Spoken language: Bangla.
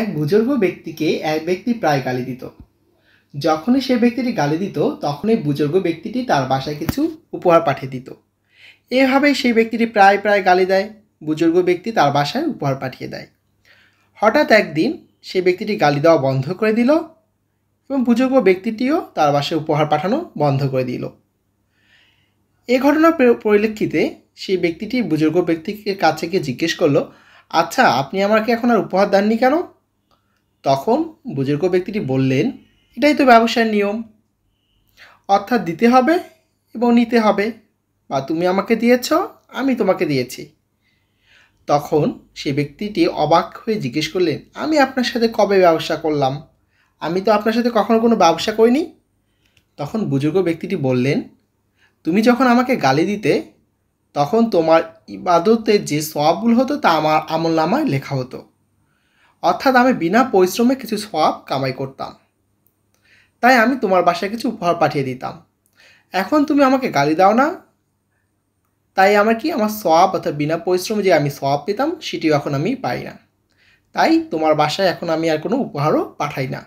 এক বুজুর্গ ব্যক্তিকে এক ব্যক্তি প্রায় গালি দিত যখনই সে ব্যক্তিটি গালি দিত তখনই বুজুর্গ ব্যক্তিটি তার বাসায় কিছু উপহার পাঠিয়ে দিত এভাবেই সেই ব্যক্তিটি প্রায় প্রায় গালি দেয় বুজুর্গ ব্যক্তি তার বাসায় উপহার পাঠিয়ে দেয় হঠাৎ একদিন সেই ব্যক্তিটি গালি দেওয়া বন্ধ করে দিল এবং বুজুর্গ ব্যক্তিটিও তার বাসায় উপহার পাঠানো বন্ধ করে দিল এ ঘটনার পরিলক্ষিতে সেই ব্যক্তিটি বুজুর্গ ব্যক্তিকে কাছে গিয়ে জিজ্ঞেস করলো আচ্ছা আপনি আমাকে এখন আর উপহার দেননি কেন তখন বুজুর্গ ব্যক্তিটি বললেন এটাই তো ব্যবসার নিয়ম অর্থাৎ দিতে হবে এবং নিতে হবে বা তুমি আমাকে দিয়েছ আমি তোমাকে দিয়েছি তখন সে ব্যক্তিটি অবাক হয়ে জিজ্ঞেস করলেন আমি আপনার সাথে কবে ব্যবসা করলাম আমি তো আপনার সাথে কখনো কোনো ব্যবসা করিনি তখন বুজুর্গ ব্যক্তিটি বললেন তুমি যখন আমাকে গালি দিতে তখন তোমার ইবাদতের যে সবগুলো হতো তা আমার আমল নামায় লেখা হতো অর্থাৎ আমি বিনা পরিশ্রমে কিছু সব কামাই করতাম তাই আমি তোমার বাসায় কিছু উপহার পাঠিয়ে দিতাম এখন তুমি আমাকে গালি দাও না তাই আমার কি আমার সব অর্থাৎ বিনা পরিশ্রমে যে আমি সব পেতাম সেটিও এখন আমি পাই না তাই তোমার বাসায় এখন আমি আর কোনো উপহারও পাঠাই না